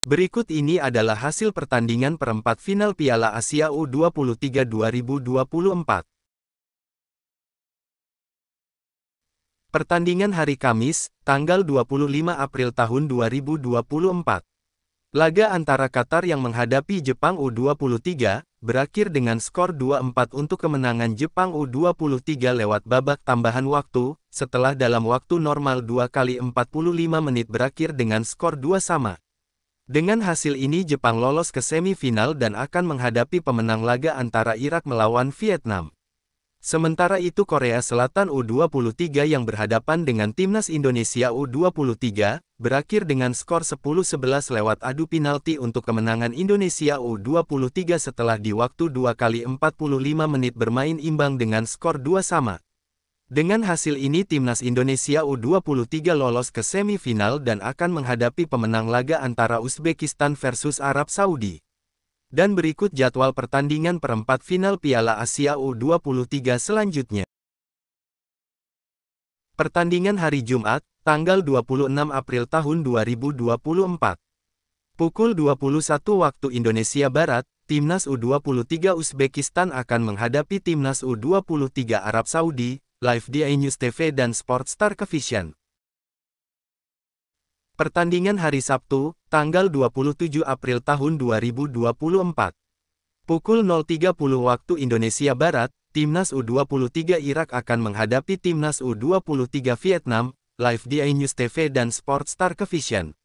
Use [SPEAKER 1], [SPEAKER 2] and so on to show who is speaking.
[SPEAKER 1] Berikut ini adalah hasil pertandingan perempat final Piala Asia U23 2024. Pertandingan hari Kamis, tanggal 25 April tahun 2024. Laga antara Qatar yang menghadapi Jepang U23 berakhir dengan skor 2-4 untuk kemenangan Jepang U23 lewat babak tambahan waktu, setelah dalam waktu normal 2 kali 45 menit berakhir dengan skor 2 sama. Dengan hasil ini Jepang lolos ke semifinal dan akan menghadapi pemenang laga antara Irak melawan Vietnam. Sementara itu Korea Selatan U23 yang berhadapan dengan timnas Indonesia U23, berakhir dengan skor 10-11 lewat adu penalti untuk kemenangan Indonesia U23 setelah di waktu 2 kali 45 menit bermain imbang dengan skor 2 sama. Dengan hasil ini timnas Indonesia U23 lolos ke semifinal dan akan menghadapi pemenang laga antara Uzbekistan versus Arab Saudi. Dan berikut jadwal pertandingan perempat final Piala Asia U23 selanjutnya. Pertandingan hari Jumat, tanggal 26 April tahun 2024. Pukul 21 waktu Indonesia Barat, Timnas U23 Uzbekistan akan menghadapi Timnas U23 Arab Saudi, live di iNews TV dan Sportstar Kevision. Pertandingan hari Sabtu, tanggal 27 April tahun 2024. Pukul 03.30 waktu Indonesia Barat, Timnas U23 Irak akan menghadapi Timnas U23 Vietnam, live di iNews TV dan Sportstar Kevision.